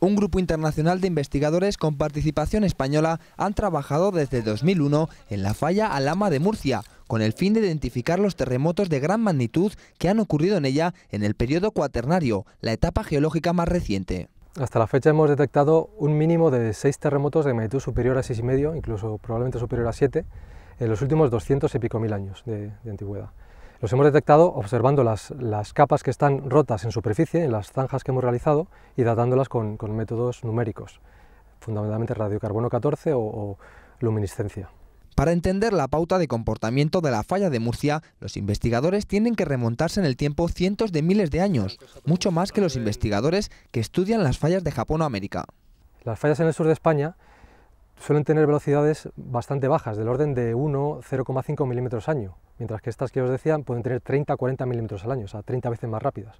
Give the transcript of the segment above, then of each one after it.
Un grupo internacional de investigadores con participación española han trabajado desde 2001 en la falla Alama de Murcia, con el fin de identificar los terremotos de gran magnitud que han ocurrido en ella en el periodo cuaternario, la etapa geológica más reciente. Hasta la fecha hemos detectado un mínimo de seis terremotos de magnitud superior a seis y medio, incluso probablemente superior a siete, en los últimos 200 y pico mil años de antigüedad. Los hemos detectado observando las, capas que están rotas en superficie, en las zanjas que hemos realizado, y datándolas con, métodos numéricos, fundamentalmente radiocarbono 14 o, luminiscencia. Para entender la pauta de comportamiento de la falla de Murcia, los investigadores tienen que remontarse en el tiempo cientos de miles de años, mucho más que los investigadores que estudian las fallas de Japón o América. Las fallas en el sur de España suelen tener velocidades bastante bajas, del orden de 1, 0,5 milímetros año mientras que estas que os decían pueden tener 30 40 milímetros al año, o sea, 30 veces más rápidas.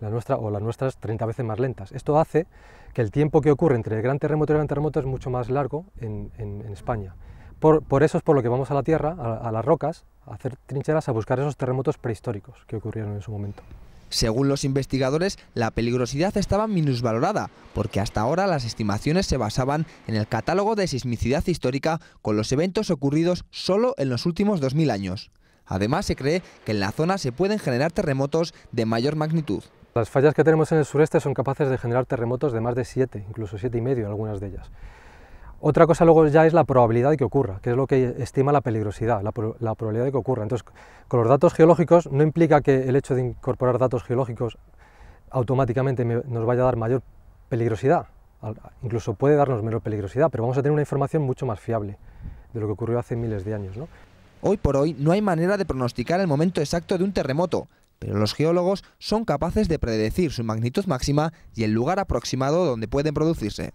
nuestra o las nuestras 30 veces más lentas. Esto hace que el tiempo que ocurre entre el gran terremoto y el gran terremoto es mucho más largo en, España. Por, eso es por lo que vamos a la Tierra, a las rocas, a hacer trincheras, a buscar esos terremotos prehistóricos que ocurrieron en su momento. Según los investigadores, la peligrosidad estaba minusvalorada, porque hasta ahora las estimaciones se basaban en el catálogo de sismicidad histórica con los eventos ocurridos solo en los últimos 2000 años. Además, se cree que en la zona se pueden generar terremotos de mayor magnitud. Las fallas que tenemos en el sureste son capaces de generar terremotos de más de siete, incluso siete y medio algunas de ellas. Otra cosa luego ya es la probabilidad de que ocurra, que es lo que estima la peligrosidad, la, probabilidad de que ocurra. Entonces, con los datos geológicos no implica que el hecho de incorporar datos geológicos automáticamente nos vaya a dar mayor peligrosidad, incluso puede darnos menor peligrosidad, pero vamos a tener una información mucho más fiable de lo que ocurrió hace miles de años. Hoy por hoy no hay manera de pronosticar el momento exacto de un terremoto, pero los geólogos son capaces de predecir su magnitud máxima y el lugar aproximado donde pueden producirse.